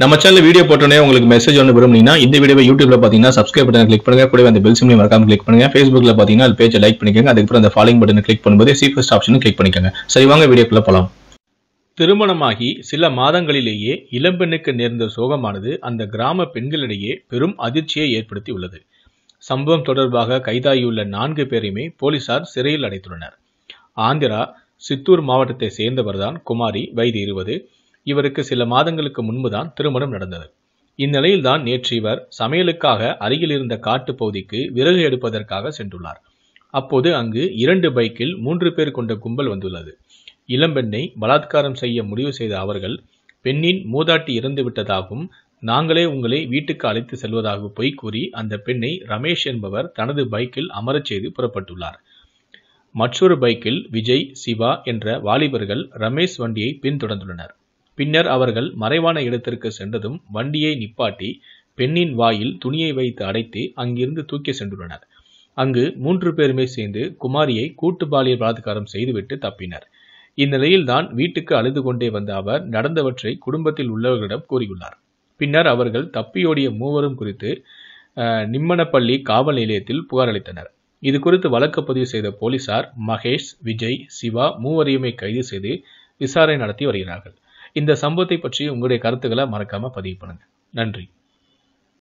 நம்ம channel video போட்டோன்னே உங்களுக்கு மெசேஜ் ஒன்று விரும்புனீங்கன்னா இந்த வீடியோ யூடியூப்ல பார்த்தீங்கன்னா சப்ஸ்கிரைப் பட்டன் கிளிக் பண்ணுங்க கூட அந்த பெல் சிம்லையும் மறக்காம கிளிக் பண்ணுங்க ஃபேஸ்புக்ல பார்த்தீங்கன்னா அது பேஜை லைக் பண்ணிக்கோங்க அதுக்கப்புறம் அந்த ஃபாலோயிங் பட்டன் கிளிக் பண்ணும்போது சீஃபஸ்ட் ஆப்ஷனும் கிளிக் பண்ணிக்கோங்க சரி வாங்க வீடியோக்குள்ள போகலாம் திருமணமாகி சில மாதங்களிலேயே இளம்பெண்ணுக்கு நேர்ந்த சோகமானது அந்த கிராம பெண்களிடையே பெரும் அதிர்ச்சியை ஏற்படுத்தி உள்ளது சம்பவம் தொடர்பாக கைதாகியுள்ள நான்கு பேரையுமே போலீசார் சிறையில் அடைத்துள்ளனர் ஆந்திரா சித்தூர் மாவட்டத்தை சேர்ந்தவர்தான் குமாரி வயது இருபது இவருக்கு சில மாதங்களுக்கு முன்புதான் திருமணம் நடந்தது இந்நிலையில்தான் நேற்று இவர் சமையலுக்காக அருகில் இருந்த காட்டு பகுதிக்கு விறகு எடுப்பதற்காக சென்றுள்ளார் அப்போது அங்கு இரண்டு பைக்கில் மூன்று பேர் கொண்ட கும்பல் வந்துள்ளது இளம்பெண்ணை பலாத்காரம் செய்ய முடிவு செய்த அவர்கள் பெண்ணின் மூதாட்டி இறந்து விட்டதாகவும் நாங்களே உங்களை வீட்டுக்கு அழைத்து செல்வதாக பொய் கூறி அந்த பெண்ணை ரமேஷ் என்பவர் தனது பைக்கில் அமரச் செய்து புறப்பட்டுள்ளார் மற்றொரு பைக்கில் விஜய் சிவா என்ற வாலிபர்கள் ரமேஷ் வண்டியை பின்தொடர்ந்துள்ளனர் பின்னர் அவர்கள் மறைவான இடத்திற்கு சென்றதும் வண்டியை நிப்பாட்டி பெண்ணின் வாயில் துணியை வைத்து அடைத்து அங்கிருந்து தூக்கி சென்றுள்ளனர் அங்கு மூன்று பேருமே சேர்ந்து குமாரியை கூட்டு பாலியல் பலாத்காரம் செய்துவிட்டு தப்பினர் இந்நிலையில்தான் வீட்டுக்கு அழுது கொண்டே வந்த அவர் நடந்தவற்றை குடும்பத்தில் உள்ளவர்களிடம் கூறியுள்ளார் பின்னர் அவர்கள் தப்பியோடிய மூவரும் குறித்து நிம்மனப்பள்ளி காவல் நிலையத்தில் புகாரளித்தனர் இது குறித்து வழக்கு பதிவு செய்த போலீசார் மகேஷ் விஜய் சிவா மூவரையுமே கைது செய்து விசாரணை நடத்தி வருகிறார்கள் இந்த சம்பவத்தை பற்றி உங்களுடைய கருத்துக்களை மறக்காமல் பதிவு பண்ணுங்கள் நன்றி